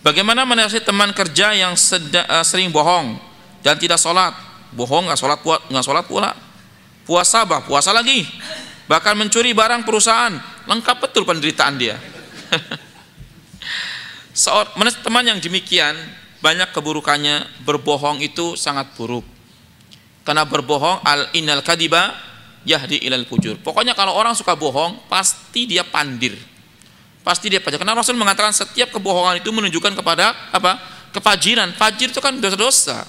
Bagaimana menasihati teman kerja yang seda, uh, eh, sering bohong dan tidak sholat? Bohong nggak sholat puas nggak sholat pula. Puasa bah, puasa lagi. Bahkan mencuri barang perusahaan, lengkap betul penderitaan dia. teman yang demikian banyak keburukannya. Berbohong itu sangat buruk. Karena berbohong al inal kadiba yahdi ilal kujur. Pokoknya kalau orang suka bohong, pasti dia pandir pasti dia pajak. Karena Rasul mengatakan setiap kebohongan itu menunjukkan kepada apa? Kepajiran. Fajir itu kan dosa-dosa.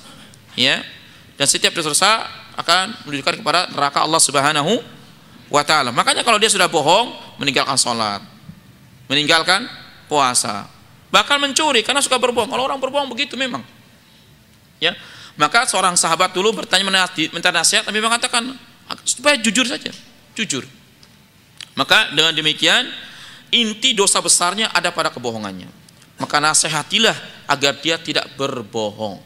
Ya. Dan setiap dosa-dosa akan menunjukkan kepada neraka Allah Subhanahu wa taala. Makanya kalau dia sudah bohong, meninggalkan sholat, meninggalkan puasa, bahkan mencuri karena suka berbohong. Kalau orang berbohong begitu memang. Ya. Maka seorang sahabat dulu bertanya minta nasihat tapi mengatakan supaya jujur saja, jujur. Maka dengan demikian inti dosa besarnya ada pada kebohongannya. Maka nasihatilah agar dia tidak berbohong.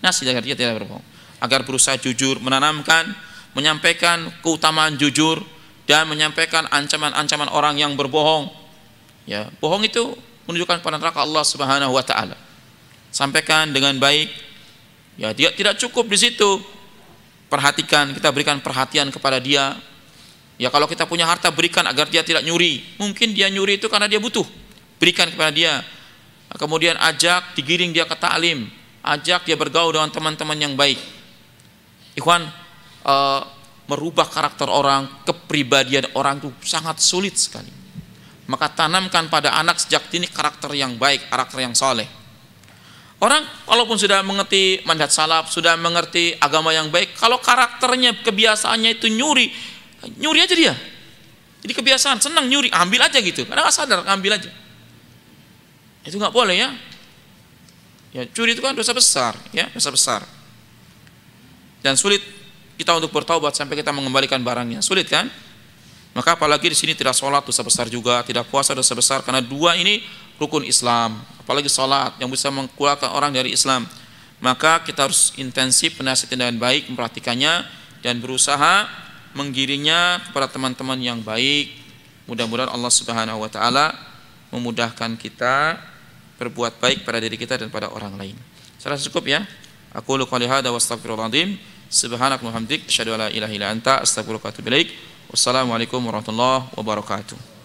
Nasihat agar dia tidak berbohong. Agar berusaha jujur, menanamkan, menyampaikan keutamaan jujur, dan menyampaikan ancaman-ancaman orang yang berbohong. Ya, bohong itu menunjukkan pada neraka Allah Subhanahu wa taala. Sampaikan dengan baik. Ya, dia tidak cukup di situ. Perhatikan, kita berikan perhatian kepada dia, Ya kalau kita punya harta berikan agar dia tidak nyuri. Mungkin dia nyuri itu karena dia butuh. Berikan kepada dia. Kemudian ajak, digiring dia ke ta'lim. Ajak dia bergaul dengan teman-teman yang baik. Ikhwan, uh, merubah karakter orang, kepribadian orang itu sangat sulit sekali. Maka tanamkan pada anak sejak dini karakter yang baik, karakter yang soleh. Orang walaupun sudah mengerti mandat salaf, sudah mengerti agama yang baik, kalau karakternya, kebiasaannya itu nyuri, Nyuri aja dia. Jadi kebiasaan, senang nyuri, ambil aja gitu. Karena nggak sadar, ambil aja. Itu nggak boleh ya. Ya curi itu kan dosa besar, ya dosa besar. Dan sulit kita untuk bertaubat sampai kita mengembalikan barangnya. Sulit kan? Maka apalagi di sini tidak sholat dosa besar juga, tidak puasa dosa besar karena dua ini rukun Islam. Apalagi sholat yang bisa mengkuatkan orang dari Islam. Maka kita harus intensif menasihati dengan baik, memperhatikannya dan berusaha menggiringnya kepada teman-teman yang baik. Mudah-mudahan Allah Subhanahu wa taala memudahkan kita berbuat baik pada diri kita dan pada orang lain. Saya cukup ya. Aku lu qouli hada wastaghfirullah azim. Subhanakallahumma hamdik asyhadu an ilaha illa anta astaghfiruka wa atubu Wassalamualaikum warahmatullahi wabarakatuh.